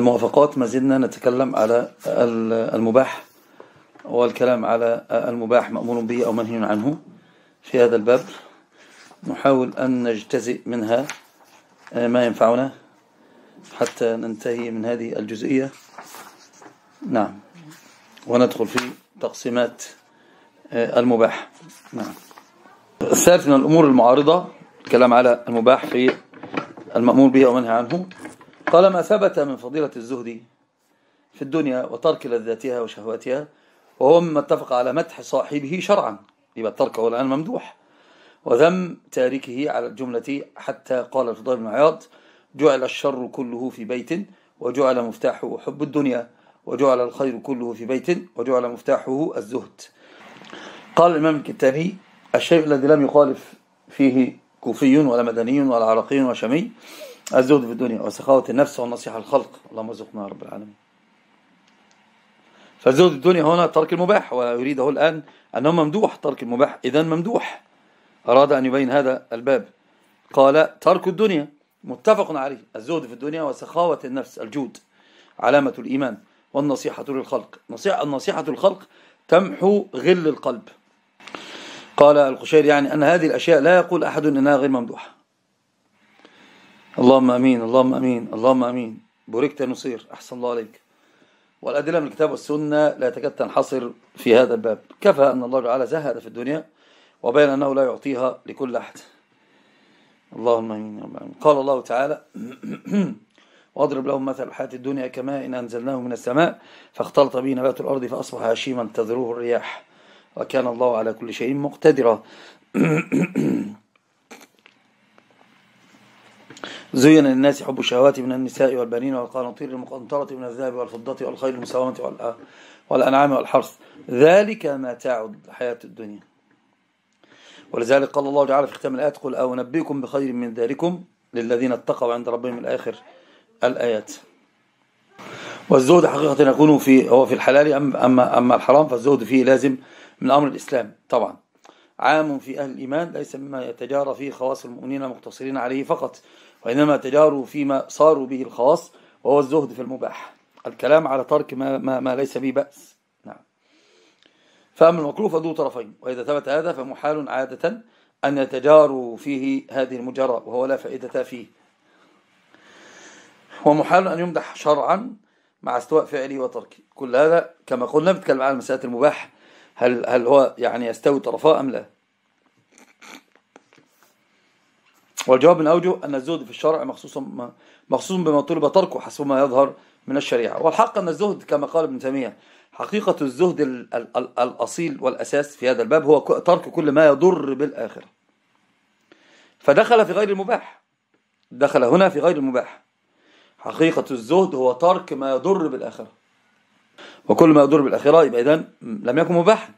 الموافقات ما زلنا نتكلم على المباح والكلام على المباح مأمور به أو منهي عنه في هذا الباب نحاول أن نجتزئ منها ما ينفعنا حتى ننتهي من هذه الجزئية نعم وندخل في تقسيمات آه، المباح نعم الثالث من الأمور المعارضة الكلام على المباح في المأمور به أو منهي عنه قال ما ثبت من فضيلة الزهد في الدنيا وترك لذاتها وشهواتها وهو مما اتفق على مدح صاحبه شرعا يبقى الترك هو الآن ممدوح وذم تاركه على الجملة حتى قال الفضيل بن عياض جعل الشر كله في بيت وجعل مفتاحه حب الدنيا وجعل الخير كله في بيت وجعل مفتاحه الزهد قال الإمام الكتابي الشيء الذي لم يخالف فيه كوفي ولا مدني ولا عراقي ولا شامي الزهد في الدنيا وسخاوة النفس والنصيحة للخلق اللهم ارزقنا يا رب العالمين فالزهد الدنيا هنا ترك المباح ويريده الآن أنه ممدوح ترك المباح إذا ممدوح أراد أن يبين هذا الباب قال ترك الدنيا متفق عليه الزهد في الدنيا وسخاوة النفس الجود علامة الإيمان والنصيحة للخلق نصيحة النصيحة للخلق تمحو غل القلب قال القشير يعني أن هذه الأشياء لا يقول أحد أنها غير ممدوحة اللهم أمين اللهم أمين اللهم أمين بوركت نصير أحسن الله عليك والأدلة من الكتاب والسنة لا تكاد تنحصر في هذا الباب كفى أن الله تعالى زهد في الدنيا وبين أنه لا يعطيها لكل أحد اللهم أمين قال الله تعالى واضرب لهم مثل الحياة الدنيا كماء إن أنزلناه من السماء فاختلط به نبات الأرض فأصبح هشيما تذروه الرياح وكان الله على كل شيء مقتدرا زين للناس حب الشهوات من النساء والبنين والقناطير المقنطرة من الذهب والفضة والخيل المساومة والأنعام والحرث ذلك متاع الحياة الدنيا ولذلك قال الله تعالى في ختام الآيات قل أو نبيكم بخير من ذلكم للذين اتقوا عند ربهم الآخر الآيات والزهد حقيقة يكون في هو في الحلال أما أما الحرام فالزهد فيه لازم من أمر الإسلام طبعا عام في أهل الإيمان ليس مما يتجارى فيه خواص المؤمنين مقتصرين عليه فقط وإنما تجاروا فيما صاروا به الخاص وهو الزهد في المباح الكلام على ترك ما, ما, ما ليس به بأس نعم فأما المكروه فذو طرفين وإذا ثبت هذا فمحال عادة أن يتجاروا فيه هذه المجرى وهو لا فائدة فيه ومحال أن يمدح شرعا مع استواء فعله وتركه كل هذا كما قلنا بنتكلم عن مسألة المباح هل هل هو يعني يستوي طرفاء أم لا والجواب من أوجه أن الزهد في الشرع مخصوص مخصوص بما طلب تركه حسب ما يظهر من الشريعة والحق أن الزهد كما قال ابن تيمية حقيقة الزهد الأصيل والأساس في هذا الباب هو ترك كل ما يضر بالآخرة فدخل في غير المباح دخل هنا في غير المباح حقيقة الزهد هو ترك ما يضر بالآخرة وكل ما يضر بالآخرة يبقى إذن لم يكن مباحا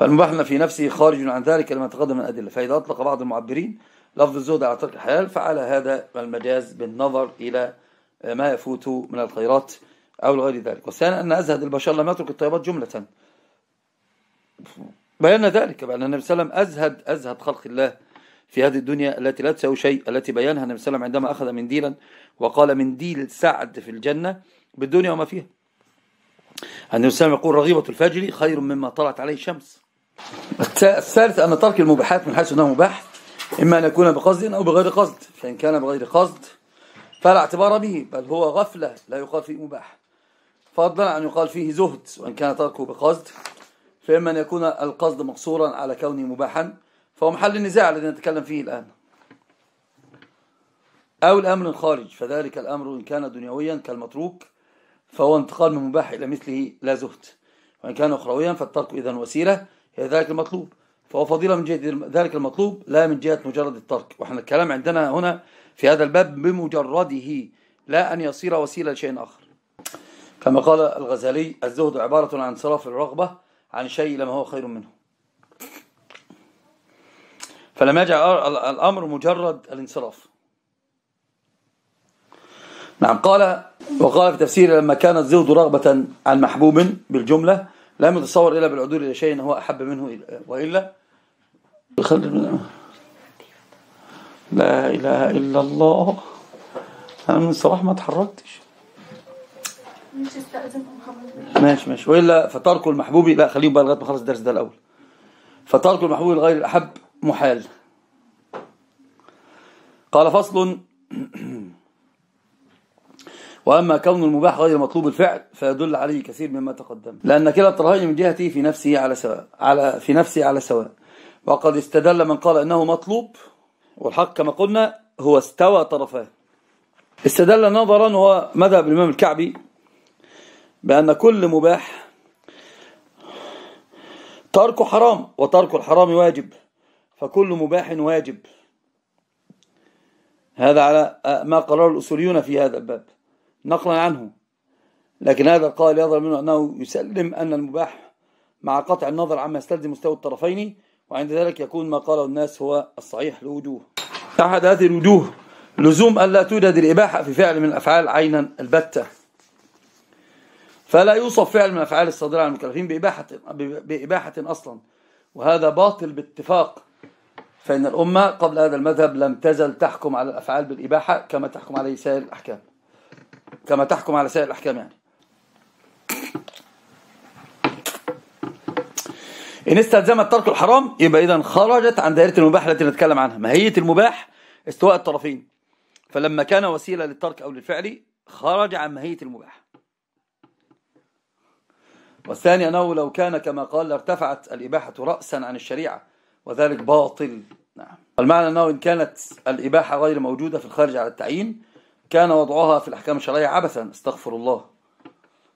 فالمباح في نفسه خارج عن ذلك لما تقدم من الأدلة فإذا أطلق بعض المعبرين لفظ الزهد على ترك الحلال فعلى هذا المجاز بالنظر إلى ما يفوت من الخيرات أو لغير ذلك والثاني أن أزهد البشر لم يترك الطيبات جملة بينا ذلك بأن النبي صلى الله عليه وسلم أزهد, أزهد خلق الله في هذه الدنيا التي لا تساوي شيء التي بيانها النبي صلى الله عليه وسلم عندما أخذ منديلا وقال منديل سعد في الجنة بالدنيا وما فيها النبي صلى الله عليه وسلم يقول رغيبة الفجر خير مما طلعت عليه الشمس الثالث أن ترك المباحات من حيث أنه مباح إما أن يكون بقصد أو بغير قصد فإن كان بغير قصد فلا اعتبار به بل هو غفلة لا يقال فيه مباح فضلا أن يقال فيه زهد وإن كان تركه بقصد فإما أن يكون القصد مقصورا على كونه مباحا فهو محل النزاع الذي نتكلم فيه الآن أو الأمر الخارج فذلك الأمر إن كان دنيويا كالمتروك فهو انتقال من مباح إلى مثله لا زهد وإن كان أخرويا فالترك إذا وسيلة هي ذلك المطلوب فهو فضيلة من جهة ذلك المطلوب لا من جهة مجرد الترك وإحنا الكلام عندنا هنا في هذا الباب بمجرده لا أن يصير وسيلة لشيء آخر كما قال الغزالي الزهد عبارة عن انصراف الرغبة عن شيء لما هو خير منه فلم يجعل الأمر مجرد الانصراف نعم قال وقال في تفسيره لما كان الزهد رغبة عن محبوب بالجملة لم يتصور إلا بالعدول إلى شيء هو أحب منه وإلا لا إله إلا الله أنا من الصباح ما اتحركتش ماشي ماشي وإلا فترك المحبوب لا خليهم بقى لغاية ما أخلص الدرس ده الأول فترك المحبوب لغير الأحب محال قال فصل وأما كون المباح غير مطلوب الفعل فيدل عليه كثير مما تقدم لأن كلا الطرفين من جهته في نفسه على سواء على في نفسه على سواء وقد استدل من قال أنه مطلوب والحق كما قلنا هو استوى طرفاه استدل نظرا هو مذهب الإمام الكعبي بأن كل مباح ترك حرام وترك الحرام واجب فكل مباح واجب هذا على ما قرر الأصوليون في هذا الباب نقلا عنه لكن هذا القائل يظهر منه أنه يسلم أن المباح مع قطع النظر عما يستلزم مستوى الطرفين وعند ذلك يكون ما قاله الناس هو الصحيح لوجوه أحد هذه الوجوه لزوم أن لا توجد الإباحة في فعل من الأفعال عينا البتة فلا يوصف فعل من الأفعال الصادرة عن المكلفين بإباحة, بإباحة أصلا وهذا باطل باتفاق فإن الأمة قبل هذا المذهب لم تزل تحكم على الأفعال بالإباحة كما تحكم عليه سائر الأحكام كما تحكم على سائر الأحكام يعني إن استلزمت ترك الحرام يبقى إذا خرجت عن دائرة المباح التي نتكلم عنها ماهية المباح استواء الطرفين فلما كان وسيلة للترك أو للفعل خرج عن ماهية المباح والثاني أنه لو كان كما قال لارتفعت الإباحة رأسا عن الشريعة وذلك باطل نعم المعنى أنه إن كانت الإباحة غير موجودة في الخارج على التعيين كان وضعها في الأحكام الشرعية عبثا استغفر الله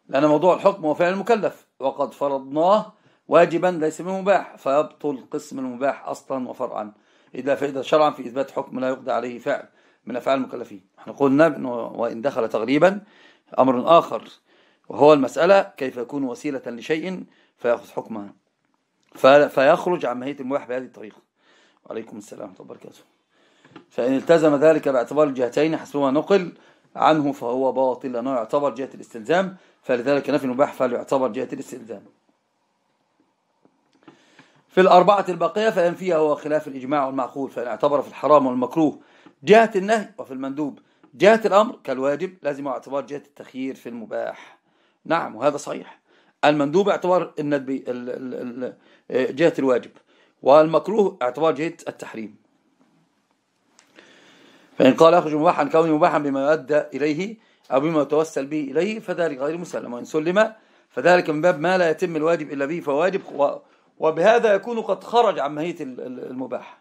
لأن موضوع الحكم هو فعل المكلف وقد فرضناه واجبا ليس بمباح فيبطل قسم المباح أصلا وفرعا إذا فإذا شرعا في إثبات حكم لا يقضى عليه فعل من أفعال المكلفين احنا قلنا بأنه وإن دخل تغريبا أمر آخر وهو المسألة كيف يكون وسيلة لشيء فيأخذ حكمها فيخرج عن ماهية المباح بهذه الطريقة وعليكم السلام ورحمة الله وبركاته فإن التزم ذلك باعتبار الجهتين حسبما نقل عنه فهو باطل لأنه يعتبر جهة الاستلزام فلذلك نفي المباح فليعتبر جهة الاستلزام في الأربعة الباقية فإن فيها هو خلاف الإجماع والمعقول فإن اعتبر في الحرام والمكروه جهة النهي وفي المندوب جهة الأمر كالواجب لازم اعتبار جهة التخيير في المباح نعم وهذا صحيح المندوب اعتبار الندب جهة الواجب والمكروه اعتبار جهة التحريم فإن قال أخرج مباحا كوني مباحا بما يؤدى إليه أو بما يتوسل به إليه فذلك غير مسلم وإن سلم فذلك من باب ما لا يتم الواجب إلا به فواجب وبهذا يكون قد خرج عن ماهية المباح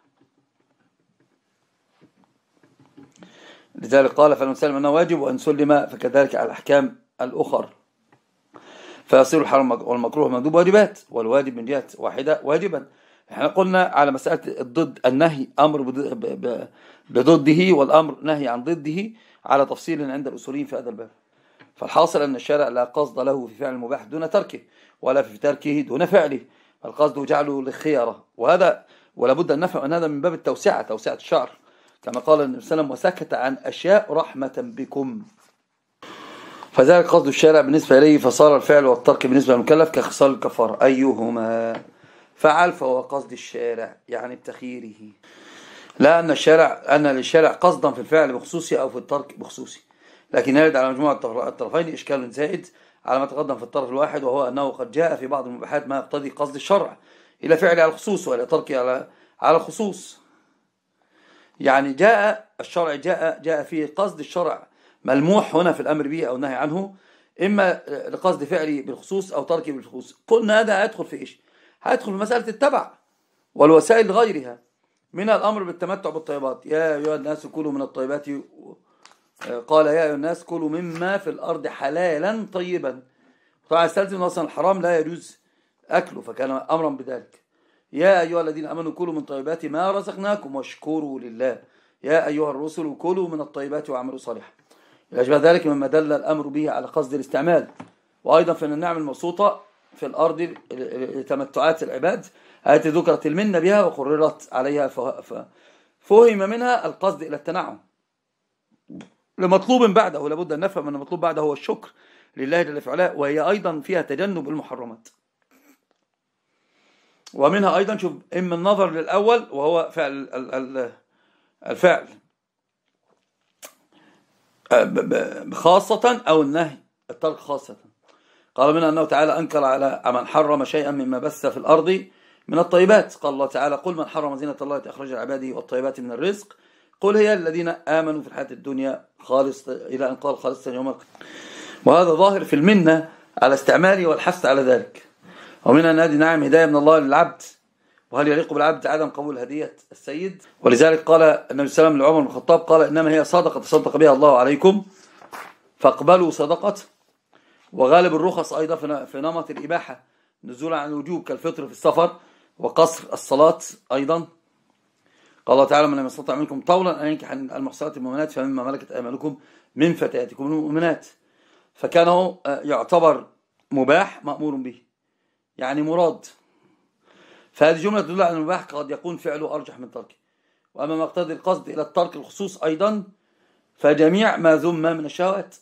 لذلك قال سلم أنه واجب وإن سلم فكذلك على الأحكام الأخر فيصير الحرام والمكروه مندوب واجبات والواجب من جهة واحدة واجبا احنا قلنا على مسألة الضد النهي أمر لضده والأمر نهي عن ضده على تفصيل عند الأصوليين في هذا الباب فالحاصل أن الشارع لا قصد له في فعل المباح دون تركه ولا في تركه دون فعله القصد جعله للخيارة وهذا ولا بد أن نفهم أن هذا من باب التوسعة توسعة الشعر كما قال النبي صلى الله عليه وسلم وسكت عن أشياء رحمة بكم فذلك قصد الشارع بالنسبة إليه فصار الفعل والترك بالنسبة للمكلف كخصال الكفار أيهما فعل فهو قصد الشارع يعني بتخييره لا أن الشارع أن للشارع قصدا في الفعل بخصوصي أو في الترك بخصوصي لكن يرد على مجموعة الطرفين إشكال زائد على ما تقدم في الطرف الواحد وهو أنه قد جاء في بعض المباحات ما يقتضي قصد الشرع إلى فعل على الخصوص وإلى تركه على على الخصوص يعني جاء الشرع جاء جاء فيه قصد الشرع ملموح هنا في الأمر به أو النهي عنه إما لقصد فعلي بالخصوص أو تركي بالخصوص قلنا هذا هيدخل في إيش هيدخل في مسألة التبع والوسائل غيرها من الأمر بالتمتع بالطيبات يا أيها الناس كلوا من الطيبات قال يا أيها الناس كلوا مما في الأرض حلالا طيبا طبعا استلزم أصلا الحرام لا يجوز أكله فكان أمرا بذلك يا أيها الذين أمنوا كلوا من طيبات ما رزقناكم واشكروا لله يا أيها الرسل كلوا من الطيبات واعملوا صالحا يشبه ذلك مما دل الأمر به على قصد الاستعمال وأيضا فإن النعم المبسوطة في الأرض لتمتعات العباد التي ذكرت المنة بها وقررت عليها فهم منها القصد إلى التنعم لمطلوب بعده لابد أن نفهم أن المطلوب بعده هو الشكر لله جل وعلا وهي أيضا فيها تجنب المحرمات ومنها أيضا شوف إما النظر للأول وهو فعل الفعل أه، خاصة أو النهي الترك خاصة قال منها أنه تعالى أنكر على من حرم شيئا مما بث في الأرض من الطيبات قال الله تعالى قل من حرم زينة الله أخرج عباده والطيبات من الرزق قل هي الذين آمنوا في الحياة الدنيا خالص إلى أن قال خالصة يوم القيامة وهذا ظاهر في المنة على استعماله والحث على ذلك ومن أن هذه نعم هداية من الله للعبد وهل يليق بالعبد عدم قبول هدية السيد ولذلك قال النبي صلى الله عليه وسلم لعمر بن الخطاب قال إنما هي صدقة تصدق بها الله عليكم فاقبلوا صدقته وغالب الرخص أيضا في نمط الإباحة نزولا عن الوجوب كالفطر في السفر وقصر الصلاة أيضا قال الله تعالى من لم يستطع منكم طولا أن ينكح المحصنات المؤمنات فمما ملكت أيمانكم من فتياتكم المؤمنات فكان آه، يعتبر مباح مأمور به يعني مراد فهذه جملة تدل على المباح قد يكون فعله أرجح من تركه وأما ما اقتضي القصد إلى الترك الخصوص أيضا فجميع ما ذم من الشهوات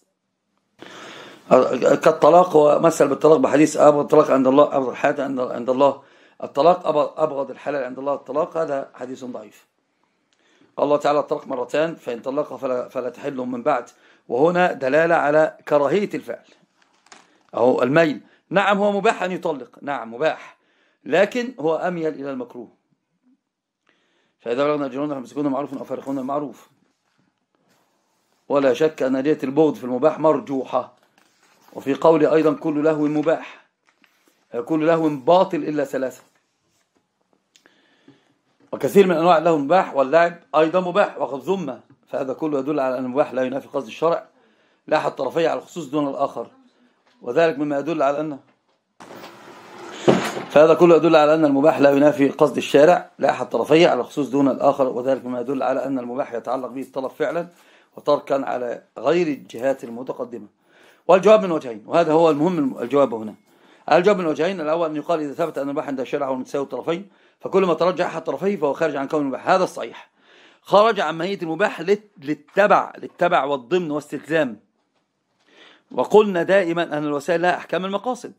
آه، آه، كالطلاق ومثل بالطلاق بحديث أبغى الطلاق عند الله أبغى الحياة عند الله الطلاق أبغض الحلال عند الله الطلاق هذا حديث ضعيف قال الله تعالى الطلاق مرتان فإن طلقها فلا, فلا تحل من بعد وهنا دلالة على كراهية الفعل أو الميل نعم هو مباح أن يطلق نعم مباح لكن هو أميل إلى المكروه فإذا بلغنا أجلنا فامسكونا معروف أو فارقونا معروف ولا شك أن نية البغض في المباح مرجوحة وفي قولي أيضا كل لهو مباح كل لهو باطل إلا ثلاثة وكثير من أنواع له مباح واللعب أيضا مباح وقد ذم فهذا كله يدل على أن المباح لا ينافي قصد الشرع لا حد طرفي على الخصوص دون الآخر وذلك مما يدل على أن فهذا كله يدل على أن المباح لا ينافي قصد الشارع لا حد طرفي على الخصوص دون الآخر وذلك مما يدل على أن المباح يتعلق به الطلب فعلا وتركا على غير الجهات المتقدمة والجواب من وجهين وهذا هو المهم الجواب هنا الجواب من وجهين الأول أن يقال إذا ثبت أن المباح عند الشارع هو المتساوي الطرفين فكل ما ترجع أحد طرفيه فهو خارج عن كون المباح هذا الصحيح خرج عن ماهية المباح للتبع للتبع والضمن والاستلزام وقلنا دائما أن الوسائل لها أحكام المقاصد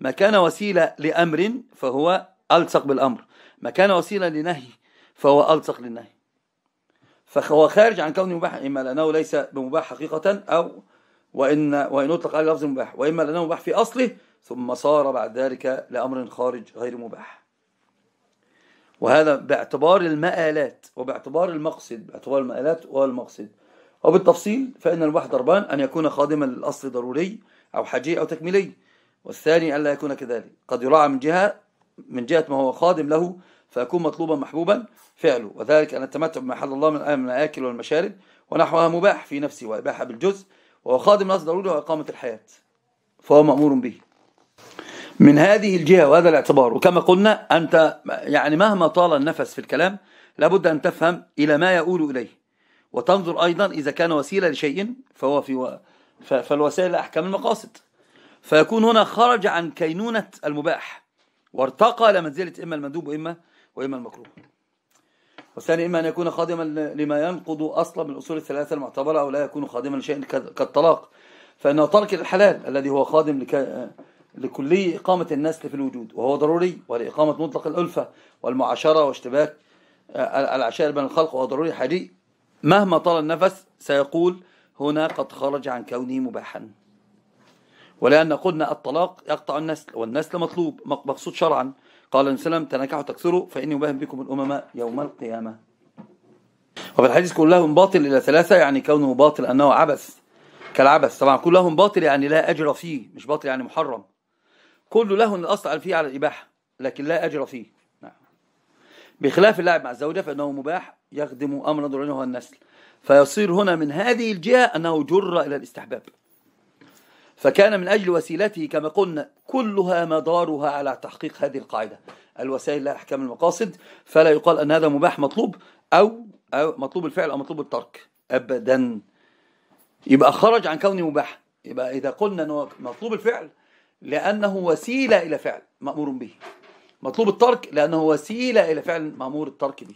ما كان وسيلة لأمر فهو ألصق بالأمر ما كان وسيلة لنهي فهو ألصق للنهي فهو خارج عن كونه مباح إما لأنه ليس بمباح حقيقة أو وإن وإن أطلق عليه لفظ مباح وإما لأنه مباح في أصله ثم صار بعد ذلك لأمر خارج غير مباح وهذا باعتبار المآلات وباعتبار المقصد باعتبار المآلات والمقصد وبالتفصيل فإن الواحد ضربان أن يكون خادما للأصل ضروري أو حجي أو تكميلي والثاني ألا يكون كذلك قد يراعى من جهة من جهة ما هو خادم له فيكون مطلوبا محبوبا فعله وذلك أن التمتع بما حل الله من الآكل والمشارب ونحوها مباح في نفسه وإباحة بالجزء وهو خادم الأصل ضروري وإقامة الحياة فهو مأمور به من هذه الجهة وهذا الاعتبار وكما قلنا أنت يعني مهما طال النفس في الكلام لابد أن تفهم إلى ما يؤول إليه وتنظر أيضا إذا كان وسيلة لشيء فهو في و... فالوسائل أحكام المقاصد فيكون هنا خرج عن كينونة المباح وارتقى لمنزلة إما المندوب وإما وإما المكروه والثاني إما أن يكون خادما لما ينقض أصلا من الأصول الثلاثة المعتبرة أو لا يكون خادما لشيء كالطلاق فإنه ترك الحلال الذي هو خادم لك... لكلي إقامة النسل في الوجود وهو ضروري ولإقامة مطلق الألفة والمعاشرة واشتباك آه، العشائر بين الخلق وهو ضروري حقيقي مهما طال النفس سيقول هنا قد خرج عن كونه مباحا ولأن قلنا الطلاق يقطع النسل والنسل مطلوب مقصود شرعا قال النبي صلى الله عليه وسلم تنكحوا تكسروا فإني أباهم بكم الأمم يوم القيامة وفي الحديث كلهم باطل إلى ثلاثة يعني كونه باطل أنه عبث كالعبث طبعا كلهم باطل يعني لا أجر فيه مش باطل يعني محرم كل له الأصل فيه على الإباحة لكن لا أجر فيه نعم. بخلاف اللاعب مع الزوجة فإنه مباح يخدم أمرا ضروري هو النسل فيصير هنا من هذه الجهة أنه جر إلى الاستحباب فكان من أجل وسيلته كما قلنا كلها مدارها على تحقيق هذه القاعدة الوسائل لها أحكام المقاصد فلا يقال أن هذا مباح مطلوب أو, أو مطلوب الفعل أو مطلوب الترك أبدا يبقى خرج عن كونه مباح يبقى إذا قلنا أنه مطلوب الفعل لأنه وسيلة إلى فعل مأمور به مطلوب الترك لأنه وسيلة إلى فعل مأمور الترك به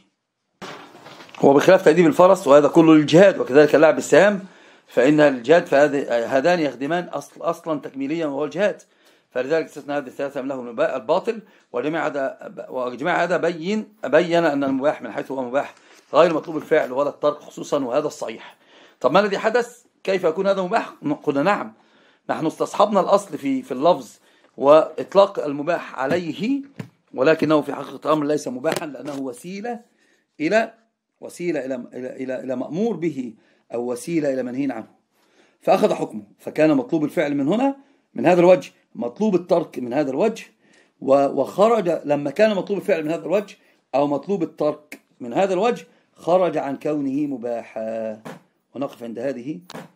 هو بخلاف تأديب الفرس وهذا كله الجهاد وكذلك اللعب السهام فإن الجهاد فهذان يخدمان أصل أصلا تكميليا وهو الجهاد فلذلك استثنى هذه الثلاثة من له الباطل وجميع هذا وجميع هذا بين بين أن المباح من حيث هو مباح غير مطلوب الفعل ولا الترك خصوصا وهذا الصحيح طب ما الذي حدث كيف يكون هذا مباح قلنا نعم نحن استصحبنا الأصل في في اللفظ وإطلاق المباح عليه ولكنه في حقيقة الأمر ليس مباحا لأنه وسيلة إلى وسيلة إلى إلى إلى مأمور به أو وسيلة إلى منهي عنه فأخذ حكمه فكان مطلوب الفعل من هنا من هذا الوجه مطلوب الترك من هذا الوجه وخرج لما كان مطلوب الفعل من هذا الوجه أو مطلوب الترك من هذا الوجه خرج عن كونه مباحا ونقف عند هذه